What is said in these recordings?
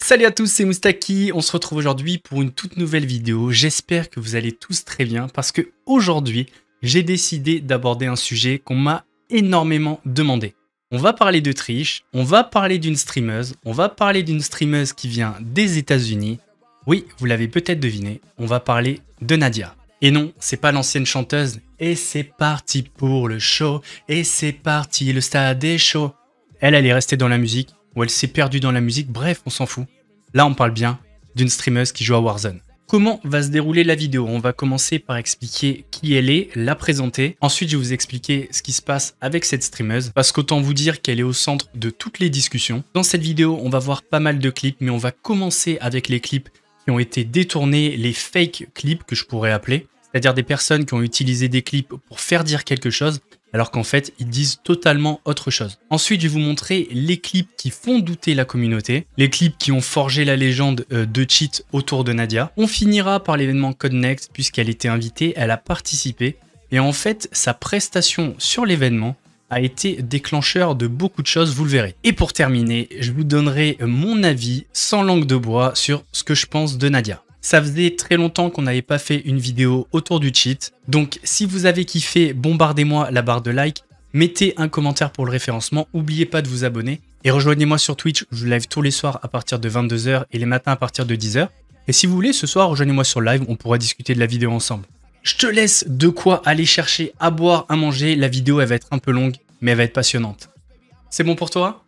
Salut à tous, c'est Moustaki. On se retrouve aujourd'hui pour une toute nouvelle vidéo. J'espère que vous allez tous très bien parce que aujourd'hui, j'ai décidé d'aborder un sujet qu'on m'a énormément demandé. On va parler de triche, on va parler d'une streameuse, on va parler d'une streameuse qui vient des États-Unis oui, vous l'avez peut-être deviné, on va parler de Nadia. Et non, c'est pas l'ancienne chanteuse. Et c'est parti pour le show. Et c'est parti, le stade est chaud. Elle, elle est restée dans la musique, ou elle s'est perdue dans la musique, bref, on s'en fout. Là, on parle bien d'une streameuse qui joue à Warzone. Comment va se dérouler la vidéo On va commencer par expliquer qui elle est, la présenter. Ensuite, je vais vous expliquer ce qui se passe avec cette streameuse, parce qu'autant vous dire qu'elle est au centre de toutes les discussions. Dans cette vidéo, on va voir pas mal de clips, mais on va commencer avec les clips ont été détournés, les fake clips que je pourrais appeler, c'est-à-dire des personnes qui ont utilisé des clips pour faire dire quelque chose, alors qu'en fait, ils disent totalement autre chose. Ensuite, je vais vous montrer les clips qui font douter la communauté, les clips qui ont forgé la légende euh, de cheat autour de Nadia. On finira par l'événement Code Next, puisqu'elle était invitée, elle a participé, et en fait, sa prestation sur l'événement a été déclencheur de beaucoup de choses, vous le verrez. Et pour terminer, je vous donnerai mon avis sans langue de bois sur ce que je pense de Nadia. Ça faisait très longtemps qu'on n'avait pas fait une vidéo autour du cheat, donc si vous avez kiffé, bombardez-moi la barre de like, mettez un commentaire pour le référencement, n'oubliez pas de vous abonner, et rejoignez-moi sur Twitch, je live tous les soirs à partir de 22h et les matins à partir de 10h. Et si vous voulez, ce soir, rejoignez-moi sur live, on pourra discuter de la vidéo ensemble. Je te laisse de quoi aller chercher à boire, à manger. La vidéo, elle va être un peu longue, mais elle va être passionnante. C'est bon pour toi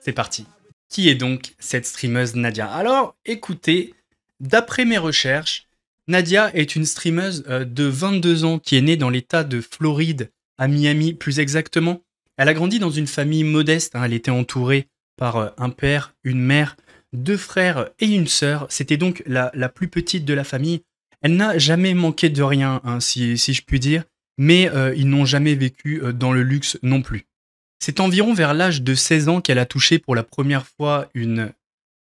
C'est parti. Qui est donc cette streameuse Nadia Alors, écoutez, d'après mes recherches, Nadia est une streameuse euh, de 22 ans qui est née dans l'état de Floride, à Miami plus exactement. Elle a grandi dans une famille modeste, hein. elle était entourée par euh, un père, une mère, deux frères et une sœur. C'était donc la, la plus petite de la famille. Elle n'a jamais manqué de rien, hein, si, je puis dire, mais euh, ils n'ont jamais vécu euh, dans le luxe non plus. C'est environ vers l'âge de 16 ans qu'elle a touché pour la première fois une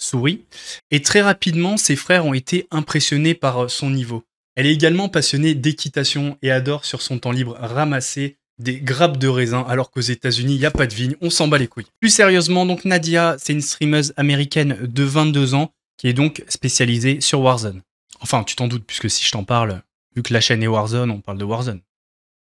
souris, et très rapidement ses frères ont été impressionnés par euh, son niveau. Elle est également passionnée d'équitation et adore sur son temps libre ramasser des grappes de raisin, alors qu'aux États-Unis, il n'y a pas de vigne, on s'en bat les couilles. Plus sérieusement, donc Nadia, c'est une streameuse américaine de 22 ans qui est donc spécialisée sur Warzone. Enfin, tu t'en doutes, puisque si je t'en parle, vu que la chaîne est Warzone, on parle de Warzone.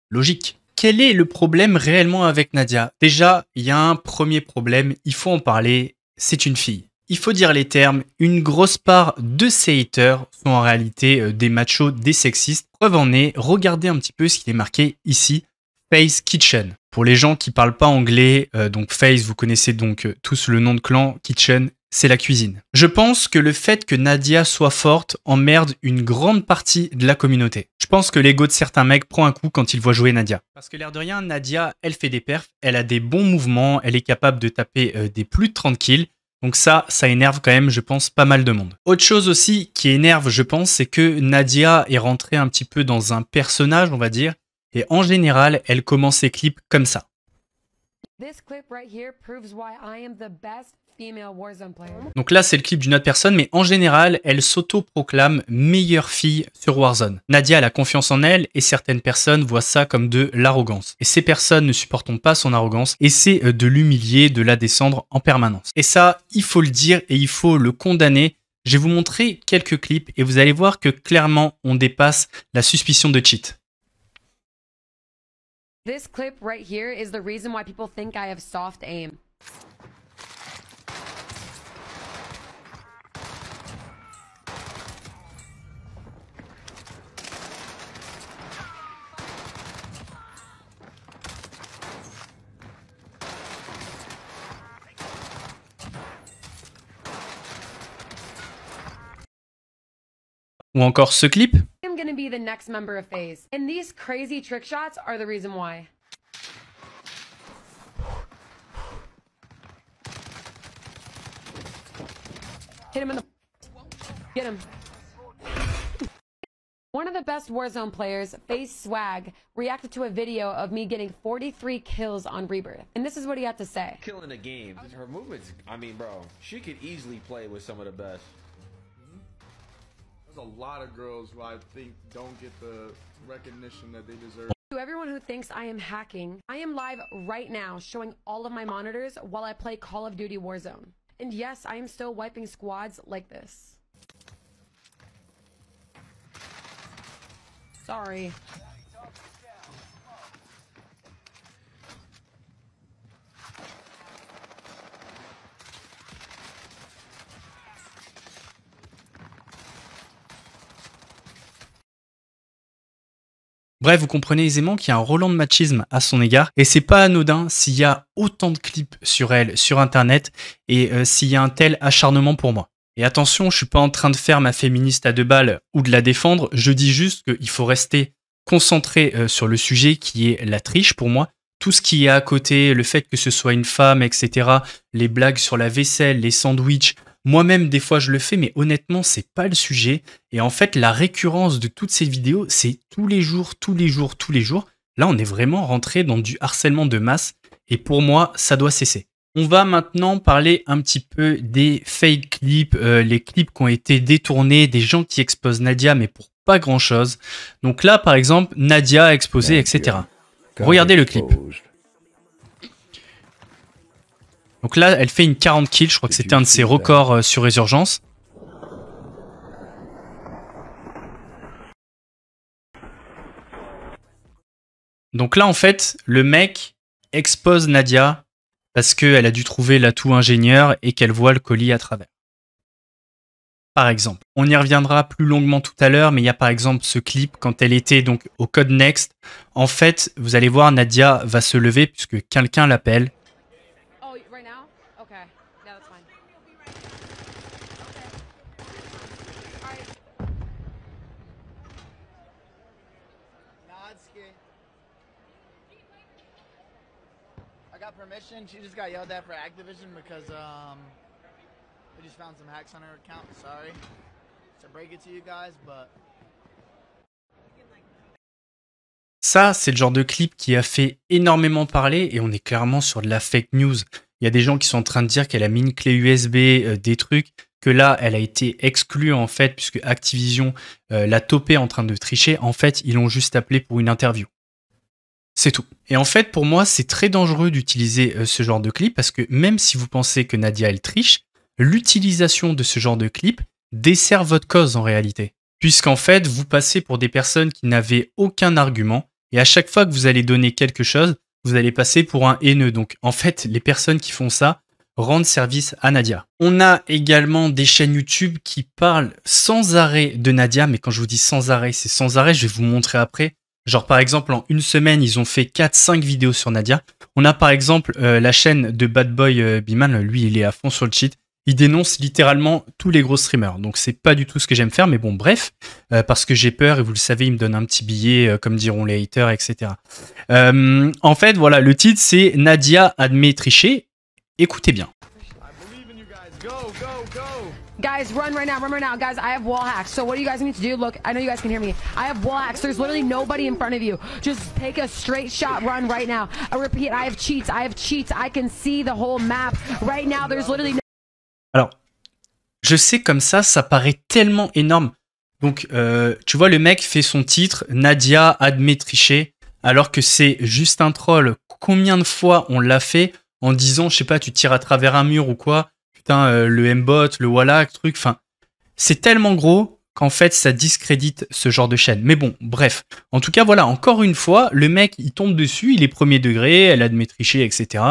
Logique. Quel est le problème réellement avec Nadia Déjà, il y a un premier problème, il faut en parler, c'est une fille. Il faut dire les termes, une grosse part de ces haters sont en réalité euh, des machos, des sexistes. Preuve en est, regardez un petit peu ce qu'il est marqué ici, Face Kitchen. Pour les gens qui parlent pas anglais, euh, donc Face, vous connaissez donc euh, tous le nom de clan, Kitchen, c'est la cuisine. Je pense que le fait que Nadia soit forte emmerde une grande partie de la communauté. Je pense que l'ego de certains mecs prend un coup quand ils voient jouer Nadia. Parce que l'air de rien, Nadia, elle fait des perfs, elle a des bons mouvements, elle est capable de taper euh, des plus de 30 kills. Donc ça, ça énerve quand même, je pense, pas mal de monde. Autre chose aussi qui énerve, je pense, c'est que Nadia est rentrée un petit peu dans un personnage, on va dire, et en général, elle commence ses clips comme ça. This clip right here proves why I am the best donc là, c'est le clip d'une autre personne, mais en général, elle s'auto-proclame meilleure fille sur Warzone. Nadia a la confiance en elle et certaines personnes voient ça comme de l'arrogance. Et ces personnes ne supportent pas son arrogance et essaient euh, de l'humilier, de la descendre en permanence. Et ça, il faut le dire et il faut le condamner. Je vais vous montrer quelques clips et vous allez voir que clairement, on dépasse la suspicion de cheat. This clip right here is the reason why people think I have soft aim. Ou encore ce clip. I'm gonna be the next member of Phase, and these crazy trick shots are the reason why. Hit him in the. Get him. One of the best Warzone players, Face Swag, reacted to a video of me getting 43 kills on Rebirth. And this is what he had to say. Killing the game. Her movements, I mean, bro, she could easily play with some of the best a lot of girls who I think don't get the recognition that they deserve. To everyone who thinks I am hacking, I am live right now showing all of my monitors while I play Call of Duty Warzone. And yes, I am still wiping squads like this. Sorry. Bref, vous comprenez aisément qu'il y a un Roland de machisme à son égard, et c'est pas anodin s'il y a autant de clips sur elle sur internet et euh, s'il y a un tel acharnement pour moi. Et attention, je suis pas en train de faire ma féministe à deux balles ou de la défendre, je dis juste qu'il faut rester concentré euh, sur le sujet qui est la triche pour moi, tout ce qui est à côté, le fait que ce soit une femme, etc., les blagues sur la vaisselle, les sandwichs, moi-même, des fois, je le fais, mais honnêtement, c'est pas le sujet. Et en fait, la récurrence de toutes ces vidéos, c'est tous les jours, tous les jours, tous les jours. Là, on est vraiment rentré dans du harcèlement de masse. Et pour moi, ça doit cesser. On va maintenant parler un petit peu des fake clips, euh, les clips qui ont été détournés, des gens qui exposent Nadia, mais pour pas grand chose. Donc là, par exemple, Nadia a exposé, etc. Regardez le clip. Donc là, elle fait une 40 kills. Je crois que c'était un de ses records euh, sur Résurgence. Donc là, en fait, le mec expose Nadia parce qu'elle a dû trouver l'atout ingénieur et qu'elle voit le colis à travers. Par exemple, on y reviendra plus longuement tout à l'heure, mais il y a par exemple ce clip quand elle était donc au code next. En fait, vous allez voir, Nadia va se lever puisque quelqu'un l'appelle Ça, c'est le genre de clip qui a fait énormément parler et on est clairement sur de la fake news. Il y a des gens qui sont en train de dire qu'elle a mis une clé USB, euh, des trucs, que là, elle a été exclue en fait, puisque Activision euh, l'a topé en train de tricher. En fait, ils l'ont juste appelé pour une interview. C'est tout. Et en fait, pour moi, c'est très dangereux d'utiliser euh, ce genre de clip parce que même si vous pensez que Nadia, elle triche, l'utilisation de ce genre de clip dessert votre cause en réalité. Puisqu'en fait, vous passez pour des personnes qui n'avaient aucun argument et à chaque fois que vous allez donner quelque chose, vous allez passer pour un haineux. Donc en fait, les personnes qui font ça rendent service à Nadia. On a également des chaînes YouTube qui parlent sans arrêt de Nadia, mais quand je vous dis sans arrêt, c'est sans arrêt, je vais vous montrer après Genre par exemple en une semaine ils ont fait 4-5 vidéos sur Nadia. On a par exemple euh, la chaîne de Bad Boy euh, Biman, lui il est à fond sur le cheat. Il dénonce littéralement tous les gros streamers. Donc c'est pas du tout ce que j'aime faire, mais bon bref, euh, parce que j'ai peur et vous le savez, il me donne un petit billet, comme diront les haters, etc. en fait, voilà, le titre c'est Nadia admet tricher. Écoutez bien. Guys, run right now. Run right now. Guys, I have wall hacks. So what do you guys need to do? Look, I know you guys can hear me. I have wall hacks. There's literally nobody in front of you. Just take a straight shot run right now. I repeat, I have cheats. I have cheats. I can see the whole map. Right now, there's literally no Alors, je sais comme ça, ça paraît tellement énorme. Donc, euh, tu vois, le mec fait son titre, Nadia admet tricher, alors que c'est juste un troll. Combien de fois on l'a fait en disant, je sais pas, tu tires à travers un mur ou quoi euh, le Mbot, le Wallach, truc. Enfin, c'est tellement gros qu'en fait, ça discrédite ce genre de chaîne. Mais bon, bref. En tout cas, voilà, encore une fois, le mec, il tombe dessus, il est premier degré, elle admet tricher, etc.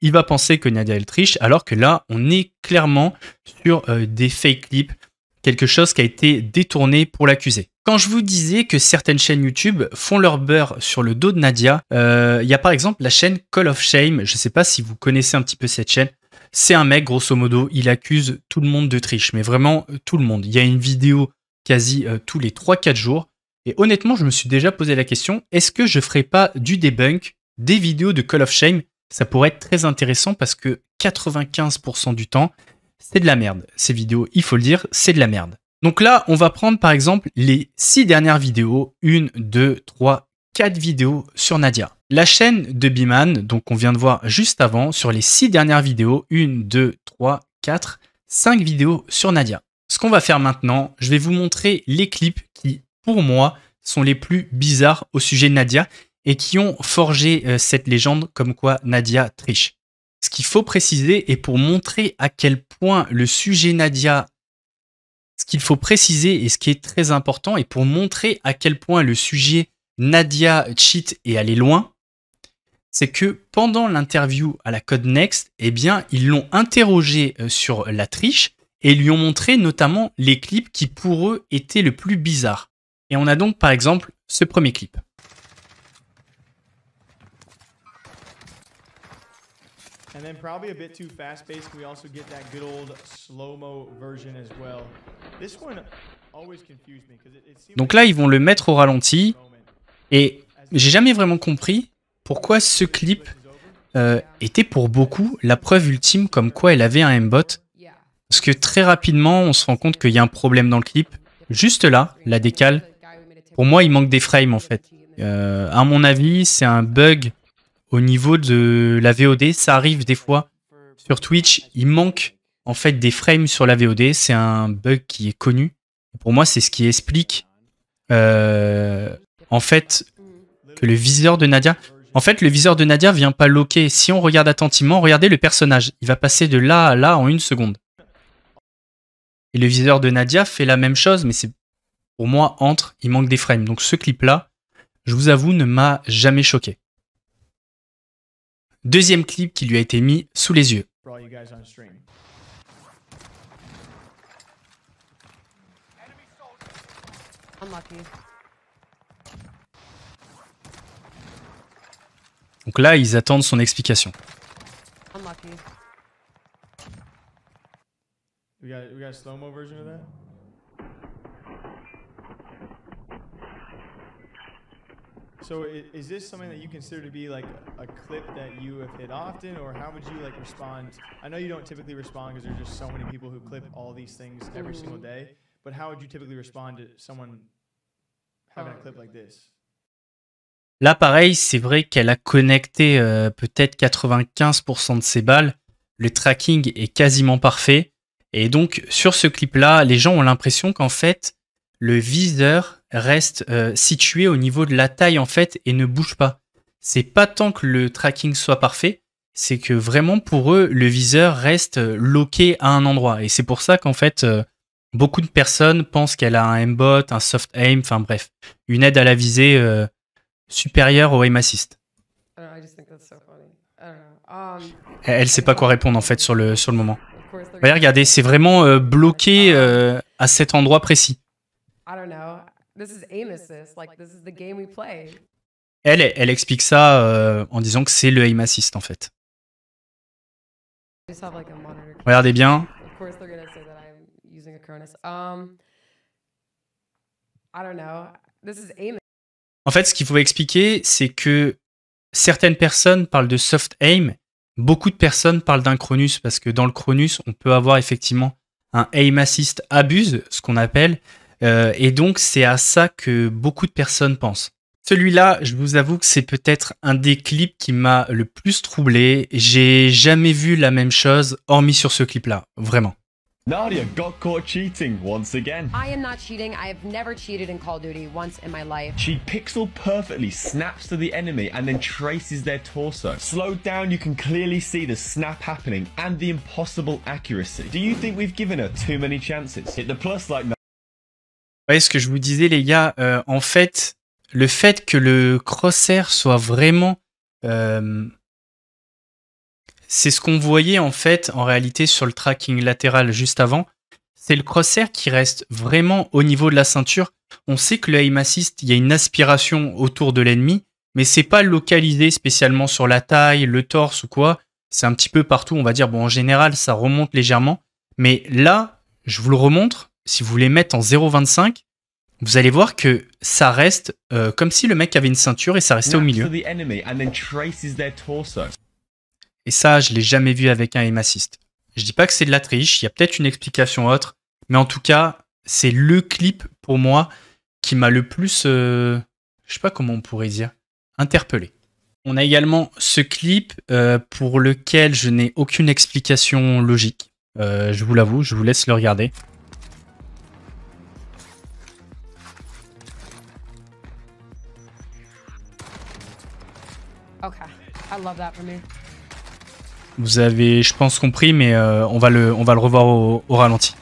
Il va penser que Nadia, elle triche, alors que là, on est clairement sur euh, des fake clips, quelque chose qui a été détourné pour l'accuser. Quand je vous disais que certaines chaînes YouTube font leur beurre sur le dos de Nadia, euh, il y a par exemple la chaîne Call of Shame, je ne sais pas si vous connaissez un petit peu cette chaîne, c'est un mec, grosso modo, il accuse tout le monde de triche, mais vraiment euh, tout le monde. Il y a une vidéo quasi euh, tous les 3-4 jours. Et honnêtement, je me suis déjà posé la question, est-ce que je ferai pas du debunk des vidéos de Call of Shame Ça pourrait être très intéressant parce que 95% du temps, c'est de la merde. Ces vidéos, il faut le dire, c'est de la merde. Donc là, on va prendre par exemple les 6 dernières vidéos, 1, 2, 3, 4 vidéos sur Nadia. La chaîne de Biman, donc on vient de voir juste avant, sur les six dernières vidéos, une, deux, trois, quatre, cinq vidéos sur Nadia. Ce qu'on va faire maintenant, je vais vous montrer les clips qui, pour moi, sont les plus bizarres au sujet de Nadia et qui ont forgé euh, cette légende comme quoi Nadia triche. Ce qu'il faut préciser, et pour montrer à quel point le sujet Nadia, ce qu'il faut préciser et ce qui est très important, et pour montrer à quel point le sujet Nadia cheat et aller loin, c'est que pendant l'interview à la Code Next, eh bien, ils l'ont interrogé euh, sur la triche et lui ont montré notamment les clips qui pour eux étaient le plus bizarre. Et on a donc par exemple ce premier clip. Donc là, ils vont le mettre au ralenti et j'ai jamais vraiment compris pourquoi ce clip euh, était pour beaucoup la preuve ultime comme quoi elle avait un M-Bot. Parce que très rapidement, on se rend compte qu'il y a un problème dans le clip. Juste là, la décale, pour moi, il manque des frames en fait. Euh, à mon avis, c'est un bug au niveau de la VOD. Ça arrive des fois sur Twitch, il manque en fait des frames sur la VOD. C'est un bug qui est connu. Pour moi, c'est ce qui explique euh, en fait que le viseur de Nadia. En fait, le viseur de Nadia vient pas loquer. Si on regarde attentivement, regardez le personnage. Il va passer de là à là en une seconde. Et le viseur de Nadia fait la même chose, mais c'est pour moi entre, il manque des frames. Donc ce clip-là, je vous avoue, ne m'a jamais choqué. Deuxième clip qui lui a été mis sous les yeux. Donc là, ils attendent son explication. So is this something that you consider to be like a clip that you have hit often, or how would you like respond? I know you don't typically respond because there's just so many people who clip all these things every single mm. day. But how would you typically respond to someone having a clip like this? Là, pareil, c'est vrai qu'elle a connecté euh, peut-être 95% de ses balles. Le tracking est quasiment parfait. Et donc, sur ce clip-là, les gens ont l'impression qu'en fait, le viseur reste euh, situé au niveau de la taille, en fait, et ne bouge pas. C'est pas tant que le tracking soit parfait, c'est que vraiment pour eux, le viseur reste euh, loqué à un endroit. Et c'est pour ça qu'en fait, beaucoup de personnes pensent qu'elle a un M-Bot, un soft aim, enfin bref, une aide à la visée supérieure au aim assist. Elle sait pas quoi répondre en fait sur le, sur le moment. regardez, c'est vraiment euh, bloqué oh. euh, à cet endroit précis. Elle, elle explique ça euh, en disant que c'est le aim assist en fait. Regardez bien. En fait, ce qu'il faut expliquer, c'est que certaines personnes parlent de soft aim, beaucoup de personnes parlent d'un chronus, parce que dans le chronus, on peut avoir effectivement un aim assist abuse, ce qu'on appelle, euh, et donc c'est à ça que beaucoup de personnes pensent. Celui-là, je vous avoue que c'est peut-être un des clips qui m'a le plus troublé. J'ai jamais vu la même chose, hormis sur ce clip-là, vraiment. Nadia got caught cheating once again. I am not cheating. I have never cheated in Call of Duty once in my life. She pixel perfectly snaps to the enemy and then traces their torso. Slowed down, you can clearly see the snap happening and the impossible accuracy. Do you think we've given her too many chances? Hit the plus like that. ce que je vous disais les gars, euh, en fait, le fait que le crosshair soit vraiment euh, C'est ce qu'on voyait en fait en réalité sur le tracking latéral juste avant. C'est le crosshair qui reste vraiment au niveau de la ceinture. On sait que le aim assist, il y a une aspiration autour de l'ennemi, mais c'est pas localisé spécialement sur la taille, le torse ou quoi. C'est un petit peu partout, on va dire. Bon, en général, ça remonte légèrement. Mais là, je vous le remontre. Si vous voulez mettre en 0,25, vous allez voir que ça reste euh, comme si le mec avait une ceinture et ça restait au milieu. Et ça, je l'ai jamais vu avec un aim assist. Je dis pas que c'est de la triche, il y a peut-être une explication autre, mais en tout cas, c'est le clip pour moi qui m'a le plus, euh, je sais pas comment on pourrait dire, interpellé. On a également ce clip euh, pour lequel je n'ai aucune explication logique. Euh, je vous l'avoue, je vous laisse le regarder. Vous avez, je pense, compris, mais euh, on, va le, on va le revoir au ralenti.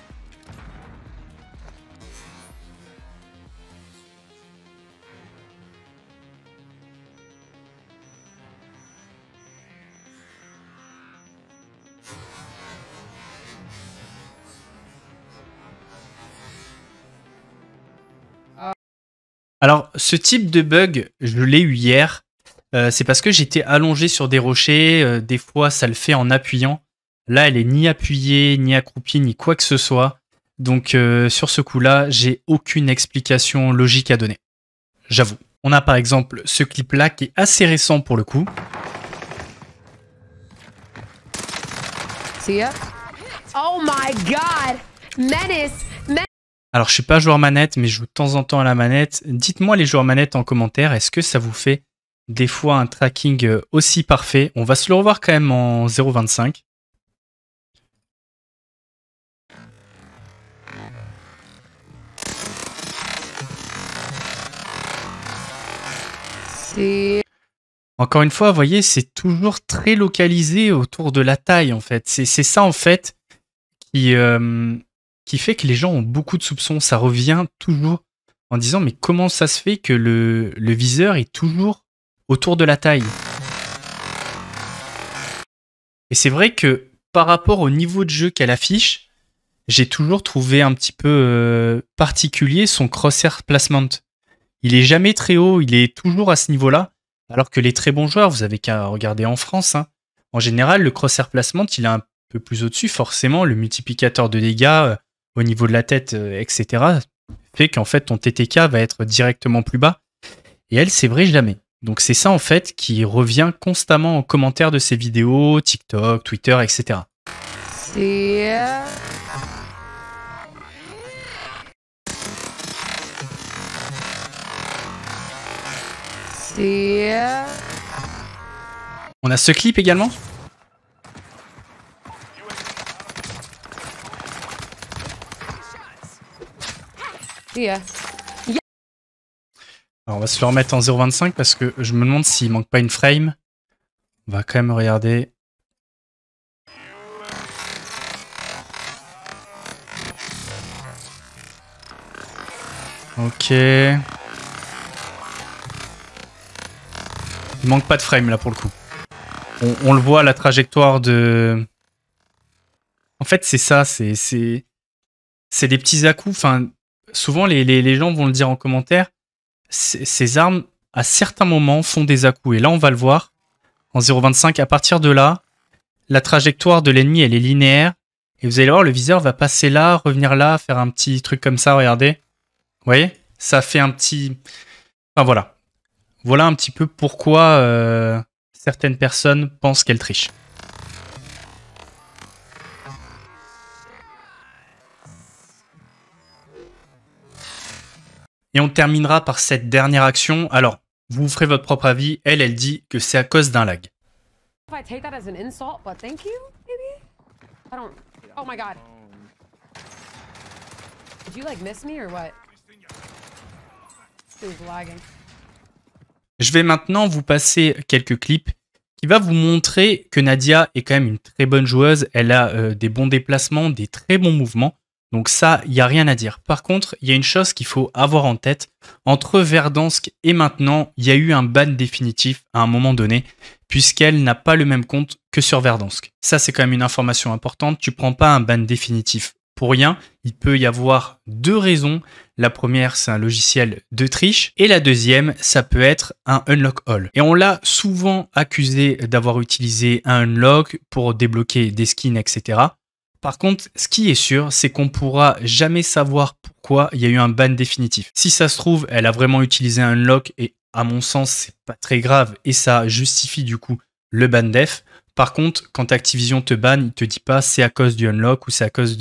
Alors, ce type de bug, je l'ai eu hier. Euh, c'est parce que j'étais allongé sur des rochers, euh, des fois ça le fait en appuyant. Là, elle est ni appuyée, ni accroupie, ni quoi que ce soit. Donc euh, sur ce coup-là, j'ai aucune explication logique à donner. J'avoue. On a par exemple ce clip-là qui est assez récent pour le coup. Oh god! Alors je suis pas joueur manette, mais je joue de temps en temps à la manette. Dites-moi les joueurs manettes en commentaire, est-ce que ça vous fait des fois un tracking euh, aussi parfait. On va se le revoir quand même en 0.25. Encore une fois, vous voyez, c'est toujours très localisé autour de la taille, en fait. C'est ça, en fait, qui, euh, qui fait que les gens ont beaucoup de soupçons. Ça revient toujours en disant, mais comment ça se fait que le viseur est toujours autour de la taille. Et c'est vrai que par rapport au niveau de jeu qu'elle affiche, j'ai toujours trouvé un petit peu euh, particulier son crosshair placement. Il est jamais très haut, il est toujours à ce niveau-là, alors que les très bons joueurs, vous avez qu'à regarder en France, hein. en général, le crosshair placement, il est un peu plus au-dessus, forcément, le multiplicateur de dégâts euh, au niveau de la tête, euh, etc., fait qu'en fait, ton TTK va être directement plus bas. Et elle, c'est vrai, jamais. Donc c'est ça en fait qui revient constamment en commentaire de ses vidéos, TikTok, Twitter, etc. On a ce clip également on va se le remettre en 0.25 parce que je me demande s'il manque pas une frame. On va quand même regarder. Ok. Il manque pas de frame là pour le coup. On, le voit, la trajectoire de... En fait, c'est ça, c'est... C'est des petits à-coups. Enfin, souvent, les gens vont le dire en commentaire ces armes, à certains moments, font des à Et là, on va le voir. En 0.25, à partir de là, la trajectoire de l'ennemi, elle est linéaire. Et vous allez voir, le viseur va passer là, revenir là, faire un petit truc comme ça, regardez. Vous voyez Ça fait un petit... Enfin, voilà. Voilà un petit peu pourquoi euh, certaines personnes pensent qu'elles trichent. Et on terminera par cette dernière action. Alors, vous ferez votre propre avis. Elle, elle dit que c'est à cause d'un lag. Oh Je vais maintenant vous passer quelques clips qui va vous montrer que Nadia est quand même une très bonne joueuse. Elle a euh, des bons déplacements, des très bons mouvements. Donc ça, il n'y a rien à dire. Par contre, il y a une chose qu'il faut avoir en tête. Entre Verdansk et maintenant, il y a eu un ban définitif à un moment donné, puisqu'elle n'a pas le même compte que sur Verdansk. Ça, c'est quand même une information importante. Tu ne prends pas un ban définitif pour rien. Il peut y avoir deux raisons. La première, c'est un logiciel de triche. Et la deuxième, ça peut être un unlock all. Et on l'a souvent accusé d'avoir utilisé un unlock pour débloquer des skins, etc. Par contre, ce qui est sûr, c'est qu'on pourra jamais savoir pourquoi il y a eu un ban définitif. Si ça se trouve, elle a vraiment utilisé un lock et à mon sens, c'est pas très grave et ça justifie du coup le ban def. Par contre, quand Activision te banne, il te dit pas c'est à cause du unlock ou c'est à cause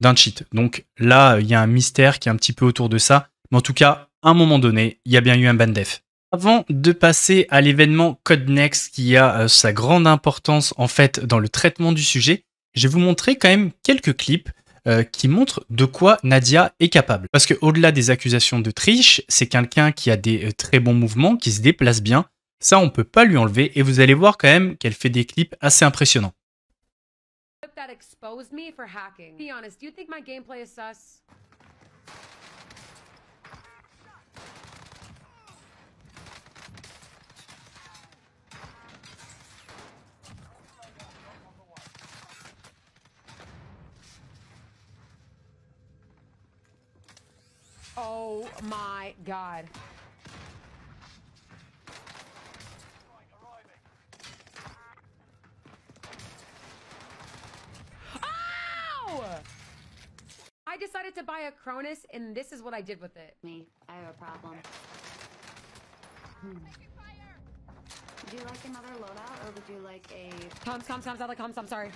d'un cheat. Donc là, il y a un mystère qui est un petit peu autour de ça. Mais en tout cas, à un moment donné, il y a bien eu un ban def. Avant de passer à l'événement Code Next qui a euh, sa grande importance en fait dans le traitement du sujet, je vais vous montrer quand même quelques clips euh, qui montrent de quoi Nadia est capable. Parce quau delà des accusations de triche, c'est quelqu'un qui a des euh, très bons mouvements, qui se déplace bien. Ça, on ne peut pas lui enlever et vous allez voir quand même qu'elle fait des clips assez impressionnants. Oh my god. Oh! I decided to buy a Cronus, and this is what I did with it. Me, I have a problem. Hmm. Would you like another loadout, or would you like a... Comms, comms, comms, I like comms, I'm sorry.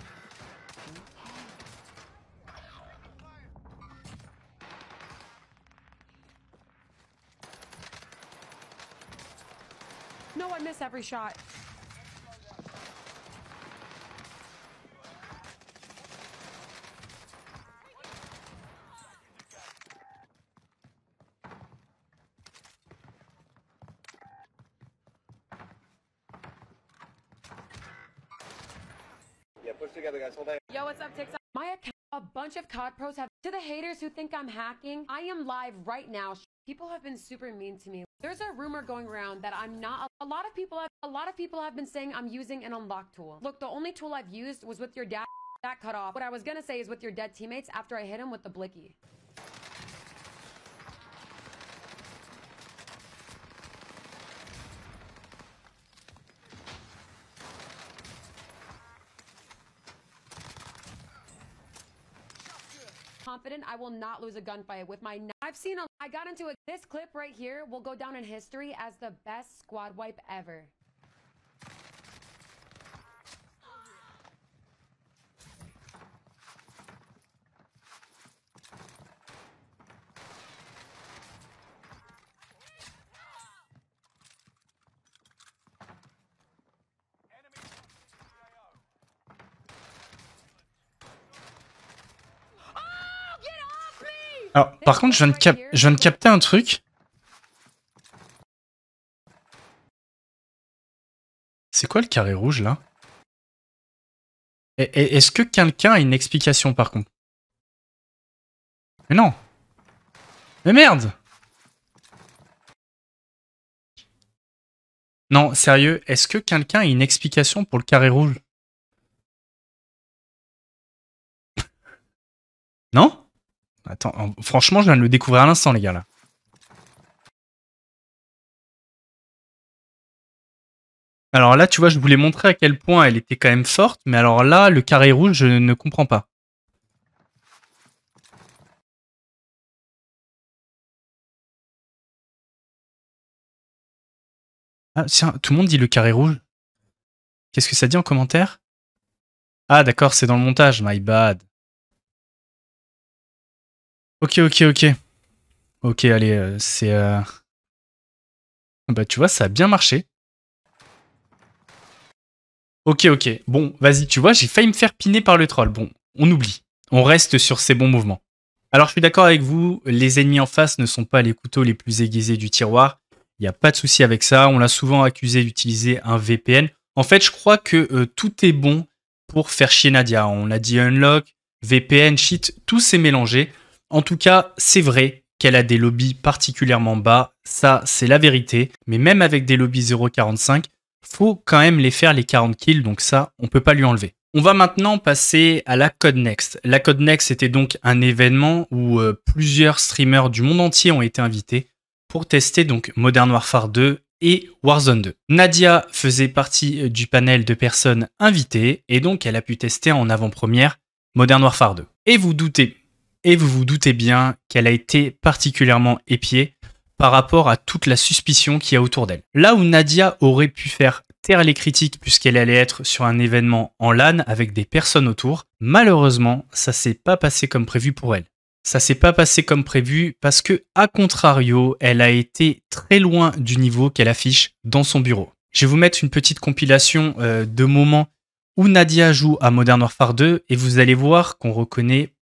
miss every shot. Yeah, push together, guys. Yo, what's up, TikTok? My account, a bunch of COD pros have. To the haters who think I'm hacking, I am live right now. People have been super mean to me. There's a rumor going around that I'm not a lot of people have a lot of people have been saying I'm using an unlock tool. Look, the only tool I've used was with your dad that cut off. What I was gonna say is with your dead teammates after I hit him with the blicky. confident I will not lose a gunfight with my knife. I've seen a I got into it. this clip right here will go down in history as the best squad wipe ever. Alors, par contre, je viens de, je viens de capter un truc. C'est quoi le carré rouge, là Est-ce que quelqu'un a une explication, par contre Mais non Mais merde Non, sérieux, est-ce que quelqu'un a une explication pour le carré rouge Non Attends, franchement, je viens de le découvrir à l'instant, les gars, là. Alors là, tu vois, je voulais montrer à quel point elle était quand même forte, mais alors là, le carré rouge, je ne comprends pas. Ah, tiens, tout le monde dit le carré rouge. Qu'est-ce que ça dit en commentaire Ah, d'accord, c'est dans le montage. My bad. Ok, ok, ok. Ok, allez, euh, c'est... Euh, ah bah tu vois, ça a bien marché. Ok, ok. Bon, vas-y, tu vois, j'ai failli me faire piner par le troll. Bon, on oublie. On reste sur ces bons mouvements. Alors je suis d'accord avec vous, les ennemis en face ne sont pas les couteaux les plus aiguisés du tiroir. Il n'y a pas de souci avec ça. On l'a souvent accusé d'utiliser un VPN. En fait, je crois que euh, tout est bon pour faire chier Nadia. On a dit unlock, VPN, shit, tout s'est mélangé. En tout cas, c'est vrai qu'elle a des lobbies particulièrement bas, ça c'est la vérité, mais même avec des lobbies 0,45, faut quand même les faire les 40 kills, donc ça on peut pas lui enlever. On va maintenant passer à la Code Next. La Code Next était donc un événement où euh, plusieurs streamers du monde entier ont été invités pour tester donc Modern Warfare 2 et Warzone 2. Nadia faisait partie euh, du panel de personnes invitées et donc elle a pu tester en avant-première Modern Warfare 2. Et vous doutez et vous vous doutez bien qu'elle a été particulièrement épiée par rapport à toute la suspicion qu'il y a autour d'elle. Là où Nadia aurait pu faire taire les critiques puisqu'elle allait être sur un événement en LAN avec des personnes autour, malheureusement, ça s'est pas passé comme prévu pour elle. Ça s'est pas passé comme prévu parce que, à contrario, elle a été très loin du niveau qu'elle affiche dans son bureau. Je vais vous mettre une petite compilation euh, de moments où Nadia joue à Modern Warfare 2 et vous allez voir qu'on reconnaît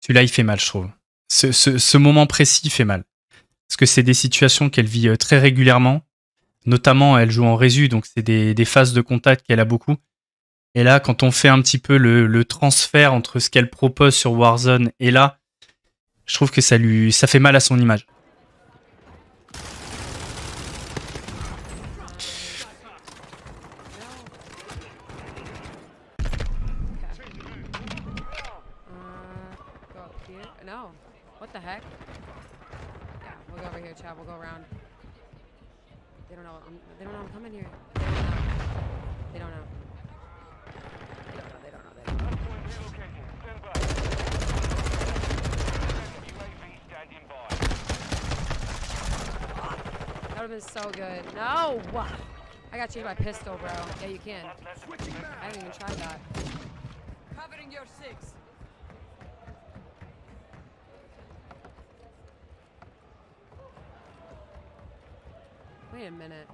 Celui-là, il fait mal, je trouve. Ce, moment précis fait mal. Parce que c'est des situations qu'elle vit euh, très régulièrement. Notamment, elle joue en résu, donc c'est des, phases de contact qu'elle a beaucoup. Et là, quand on fait un petit peu le transfert entre ce qu'elle propose sur Warzone et là, je trouve que ça lui ça fait mal à son image. That would have been so good. No! I gotta change my pistol, bro. Yeah, you can. I haven't even tried that. Covering your six. Wait a minute.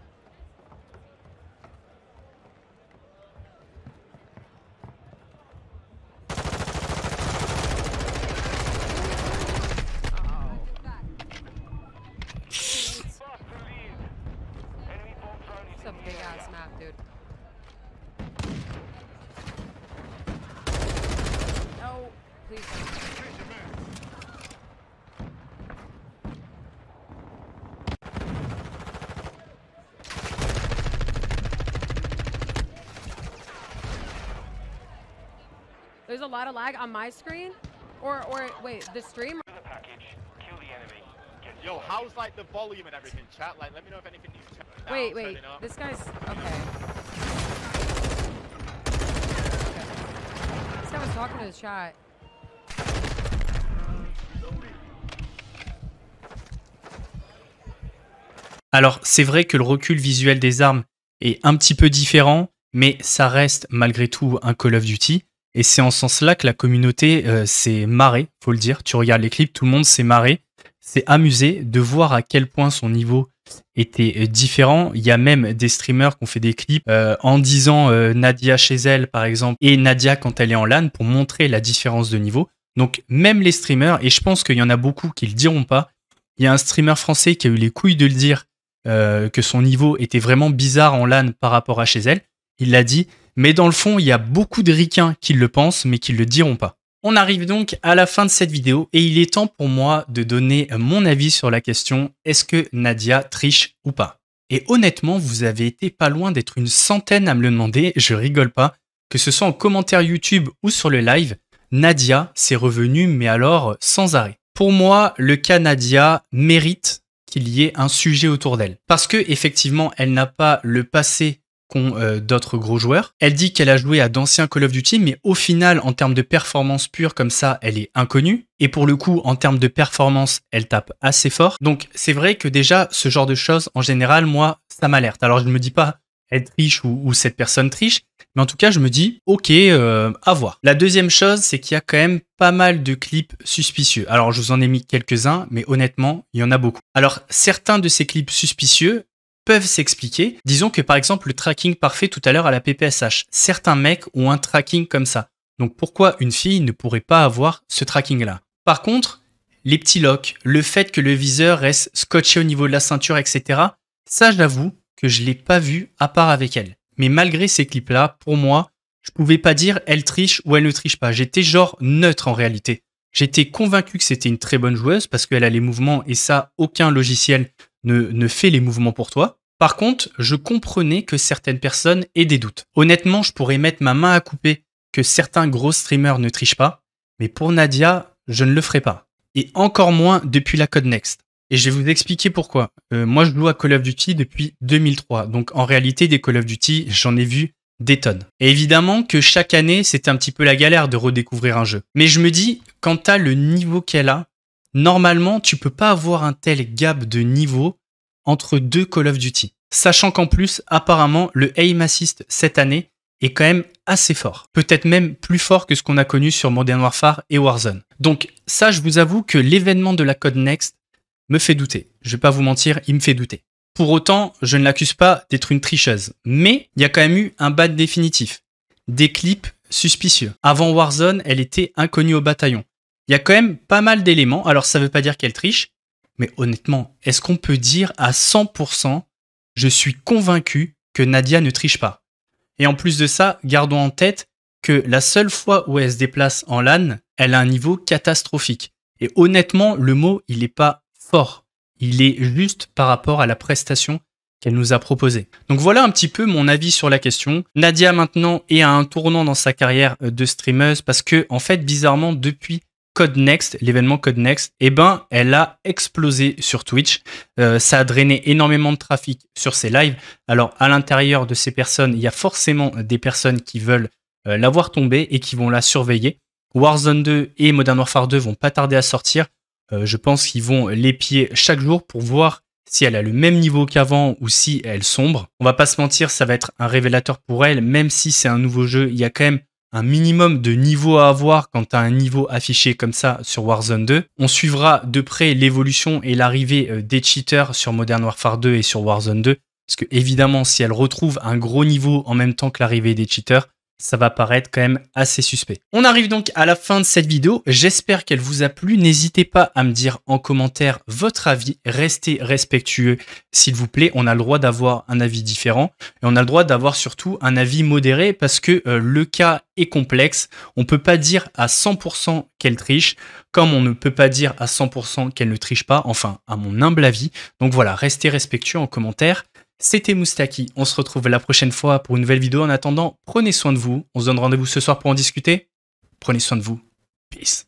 a lot of lag on my screen. Or, or wait, the stream? The package, kill the enemy. Yo, how's like the volume and everything, chat? Like, let me know if anything needs to Wait, wait, this guy's, okay. This guy was talking to the chat. Alors, c'est vrai que le recul visuel des armes est un petit peu différent, mais ça reste malgré tout un Call of Duty. Et c'est en ce sens-là que la communauté euh, s'est marrée, faut le dire. Tu regardes les clips, tout le monde s'est marré, s'est amusé de voir à quel point son niveau était euh, différent. Il y a même des streamers qui ont fait des clips euh, en disant Nadia chez elle, par exemple, et Nadia quand elle est en LAN pour montrer la différence de niveau. Donc même les streamers, et je pense qu'il y en a beaucoup qui ne le diront pas, il y a un streamer français qui a eu les couilles de le dire que son niveau était vraiment bizarre en LAN par rapport à chez elle. Il l'a dit, mais dans le fond, il y a beaucoup de ricains qui le pensent, mais qui ne le diront pas. On arrive donc à la fin de cette vidéo et il est temps pour moi de donner mon avis sur la question est-ce que Nadia triche ou pas Et honnêtement, vous avez été pas loin d'être une centaine à me le demander, je rigole pas, que ce soit en commentaire YouTube ou sur le live, Nadia s'est revenue mais alors sans arrêt. Pour moi, le cas Nadia mérite qu'il y ait un sujet autour d'elle parce que effectivement, elle n'a pas le passé qu'ont euh, d'autres gros joueurs. Elle dit qu'elle a joué à d'anciens Call of Duty, mais au final, en termes de performance pure comme ça, elle est inconnue. Et pour le coup, en termes de performance, elle tape assez fort. Donc c'est vrai que déjà, ce genre de choses, en général, moi, ça m'alerte. Alors je ne me dis pas, elle triche ou, cette personne triche, mais en tout cas, je me dis, ok, euh, à voir. La deuxième chose, c'est qu'il y a quand même pas mal de clips suspicieux. Alors je vous en ai mis quelques-uns, mais honnêtement, il y en a beaucoup. Alors certains de ces clips suspicieux, peuvent s'expliquer. Disons que par exemple le tracking parfait tout à l'heure à la PPSH. Certains mecs ont un tracking comme ça. Donc pourquoi une fille ne pourrait pas avoir ce tracking-là Par contre, les petits locks, le fait que le viseur reste scotché au niveau de la ceinture, etc., ça j'avoue que je ne l'ai pas vu à part avec elle. Mais malgré ces clips-là, pour moi, je pouvais pas dire elle triche ou elle ne triche pas. J'étais genre neutre en réalité. J'étais convaincu que c'était une très bonne joueuse parce qu'elle a les mouvements et ça, aucun logiciel ne, fait les mouvements pour toi. Par contre, je comprenais que certaines personnes aient des doutes. Honnêtement, je pourrais mettre ma main à couper que certains gros streamers ne trichent pas, mais pour Nadia, je ne le ferai pas. Et encore moins depuis la Code Next. Et je vais vous expliquer pourquoi. Euh, moi, je joue à Call of Duty depuis 2003. Donc, en réalité, des Call of Duty, j'en ai vu des tonnes. Et évidemment que chaque année, c'était un petit peu la galère de redécouvrir un jeu. Mais je me dis, quant à le niveau qu'elle a, normalement, tu peux pas avoir un tel gap de niveau entre deux Call of Duty. Sachant qu'en plus, apparemment, le aim assist cette année est quand même assez fort. Peut-être même plus fort que ce qu'on a connu sur Modern Warfare et Warzone. Donc ça, je vous avoue que l'événement de la Code Next me fait douter. Je vais pas vous mentir, il me fait douter. Pour autant, je ne l'accuse pas d'être une tricheuse. Mais il y a quand même eu un bad définitif. Des clips suspicieux. Avant Warzone, elle était inconnue au bataillon il y a quand même pas mal d'éléments. Alors ça ne veut pas dire qu'elle triche, mais honnêtement, est-ce qu'on peut dire à 100% je suis convaincu que Nadia ne triche pas Et en plus de ça, gardons en tête que la seule fois où elle se déplace en LAN, elle a un niveau catastrophique. Et honnêtement, le mot, il n'est pas fort. Il est juste par rapport à la prestation qu'elle nous a proposée. Donc voilà un petit peu mon avis sur la question. Nadia maintenant est à un tournant dans sa carrière de streameuse parce que, en fait, bizarrement, depuis Code Next, l'événement Code Next, eh ben, elle a explosé sur Twitch. Euh, ça a drainé énormément de trafic sur ses lives. Alors, à l'intérieur de ces personnes, il y a forcément des personnes qui veulent euh, la voir tomber et qui vont la surveiller. Warzone 2 et Modern Warfare 2 vont pas tarder à sortir. Euh, je pense qu'ils vont pieds chaque jour pour voir si elle a le même niveau qu'avant ou si elle sombre. On va pas se mentir, ça va être un révélateur pour elle, même si c'est un nouveau jeu, il y a quand même un minimum de niveau à avoir quand tu as un niveau affiché comme ça sur Warzone 2. On suivra de près l'évolution et l'arrivée euh, des cheaters sur Modern Warfare 2 et sur Warzone 2. Parce que évidemment, si elle retrouve un gros niveau en même temps que l'arrivée des cheaters, ça va paraître quand même assez suspect. On arrive donc à la fin de cette vidéo, j'espère qu'elle vous a plu, n'hésitez pas à me dire en commentaire votre avis, restez respectueux s'il vous plaît, on a le droit d'avoir un avis différent et on a le droit d'avoir surtout un avis modéré parce que euh, le cas est complexe, on peut pas dire à 100% qu'elle triche, comme on ne peut pas dire à 100% qu'elle ne triche pas, enfin à mon humble avis, donc voilà, restez respectueux en commentaire, c'était Moustaki. On se retrouve la prochaine fois pour une nouvelle vidéo. En attendant, prenez soin de vous. On se donne rendez-vous ce soir pour en discuter. Prenez soin de vous. Peace.